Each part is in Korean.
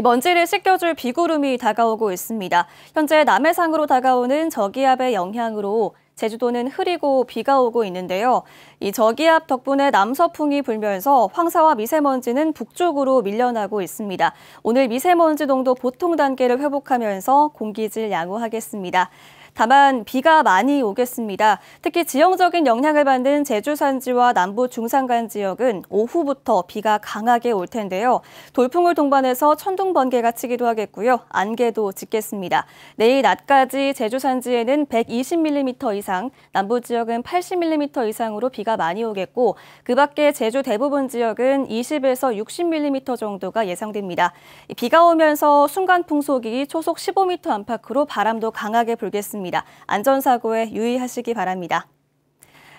먼지를 씻겨줄 비구름이 다가오고 있습니다. 현재 남해상으로 다가오는 저기압의 영향으로 제주도는 흐리고 비가 오고 있는데요. 이 저기압 덕분에 남서풍이 불면서 황사와 미세먼지는 북쪽으로 밀려나고 있습니다. 오늘 미세먼지 농도 보통 단계를 회복하면서 공기질 양호하겠습니다. 다만 비가 많이 오겠습니다. 특히 지형적인 영향을 받는 제주 산지와 남부 중산간 지역은 오후부터 비가 강하게 올 텐데요. 돌풍을 동반해서 천둥 번개가 치기도 하겠고요. 안개도 짙겠습니다. 내일 낮까지 제주 산지에는 120mm 이상, 남부 지역은 80mm 이상으로 비가 많이 오겠고 그 밖에 제주 대부분 지역은 20에서 60mm 정도가 예상됩니다. 비가 오면서 순간 풍속이 초속 15m 안팎으로 바람도 강하게 불겠습니다. 있습니다. 안전사고에 유의하시기 바랍니다.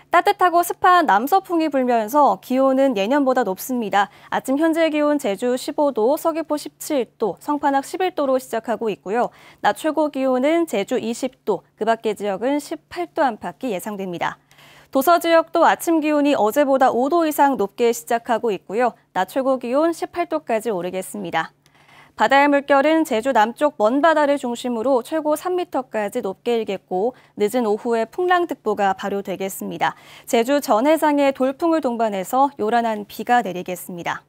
따뜻하고 습한 남서풍이 불면서 기온은 예년보다 높습니다. 아침 현재 기온 제주 15도, 서귀포 17도, 성판악 11도로 시작하고 있고요. 낮 최고 기온은 제주 20도, 그 밖의 지역은 18도 안팎이 예상됩니다. 도서 지역도 아침 기온이 어제보다 5도 이상 높게 시작하고 있고요. 낮 최고 기온 18도까지 오르겠습니다. 바다의 물결은 제주 남쪽 먼 바다를 중심으로 최고 3m까지 높게 일겠고 늦은 오후에 풍랑특보가 발효되겠습니다. 제주 전 해상에 돌풍을 동반해서 요란한 비가 내리겠습니다.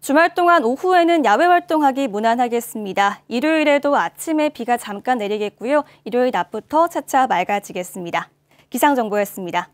주말 동안 오후에는 야외 활동하기 무난하겠습니다. 일요일에도 아침에 비가 잠깐 내리겠고요. 일요일 낮부터 차차 맑아지겠습니다. 기상정보였습니다.